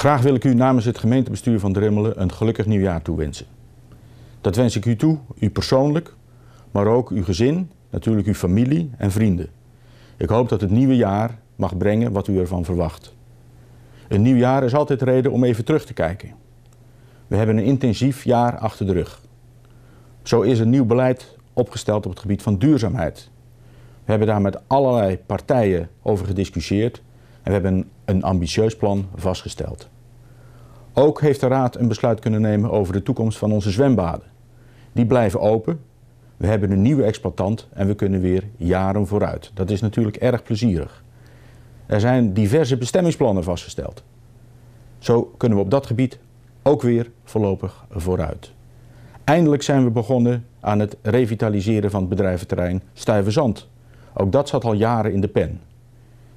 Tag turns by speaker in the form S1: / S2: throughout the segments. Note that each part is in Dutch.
S1: Graag wil ik u namens het gemeentebestuur van Dremmelen een gelukkig nieuwjaar toewensen. Dat wens ik u toe, u persoonlijk, maar ook uw gezin, natuurlijk uw familie en vrienden. Ik hoop dat het nieuwe jaar mag brengen wat u ervan verwacht. Een nieuw jaar is altijd reden om even terug te kijken. We hebben een intensief jaar achter de rug. Zo is een nieuw beleid opgesteld op het gebied van duurzaamheid. We hebben daar met allerlei partijen over gediscussieerd en we hebben een ambitieus plan vastgesteld. Ook heeft de Raad een besluit kunnen nemen over de toekomst van onze zwembaden. Die blijven open. We hebben een nieuwe exploitant en we kunnen weer jaren vooruit. Dat is natuurlijk erg plezierig. Er zijn diverse bestemmingsplannen vastgesteld. Zo kunnen we op dat gebied ook weer voorlopig vooruit. Eindelijk zijn we begonnen aan het revitaliseren van het bedrijventerrein Stuivenzand. Ook dat zat al jaren in de pen.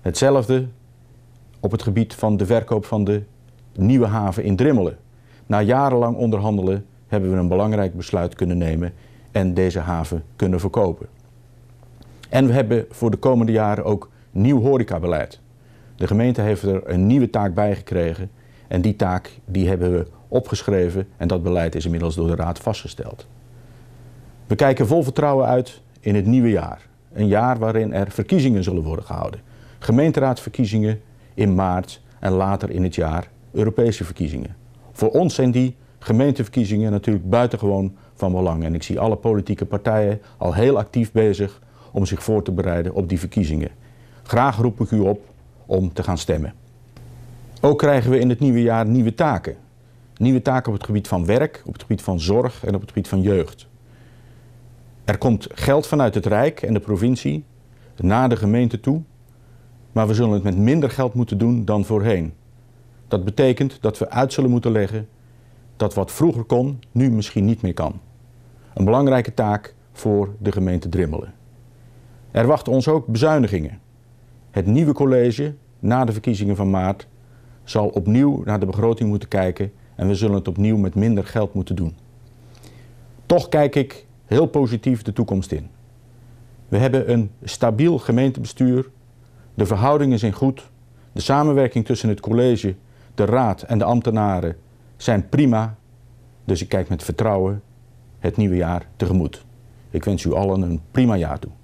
S1: Hetzelfde op het gebied van de verkoop van de nieuwe haven in Drimmelen. Na jarenlang onderhandelen hebben we een belangrijk besluit kunnen nemen en deze haven kunnen verkopen. En we hebben voor de komende jaren ook nieuw horecabeleid. De gemeente heeft er een nieuwe taak bij gekregen en die taak die hebben we opgeschreven en dat beleid is inmiddels door de Raad vastgesteld. We kijken vol vertrouwen uit in het nieuwe jaar. Een jaar waarin er verkiezingen zullen worden gehouden. Gemeenteraadsverkiezingen in maart en later in het jaar Europese verkiezingen. Voor ons zijn die gemeenteverkiezingen natuurlijk buitengewoon van belang. En ik zie alle politieke partijen al heel actief bezig om zich voor te bereiden op die verkiezingen. Graag roep ik u op om te gaan stemmen. Ook krijgen we in het nieuwe jaar nieuwe taken. Nieuwe taken op het gebied van werk, op het gebied van zorg en op het gebied van jeugd. Er komt geld vanuit het Rijk en de provincie naar de gemeente toe maar we zullen het met minder geld moeten doen dan voorheen. Dat betekent dat we uit zullen moeten leggen dat wat vroeger kon, nu misschien niet meer kan. Een belangrijke taak voor de gemeente Drimmelen. Er wachten ons ook bezuinigingen. Het nieuwe college, na de verkiezingen van maart, zal opnieuw naar de begroting moeten kijken en we zullen het opnieuw met minder geld moeten doen. Toch kijk ik heel positief de toekomst in. We hebben een stabiel gemeentebestuur de verhoudingen zijn goed. De samenwerking tussen het college, de raad en de ambtenaren zijn prima. Dus ik kijk met vertrouwen het nieuwe jaar tegemoet. Ik wens u allen een prima jaar toe.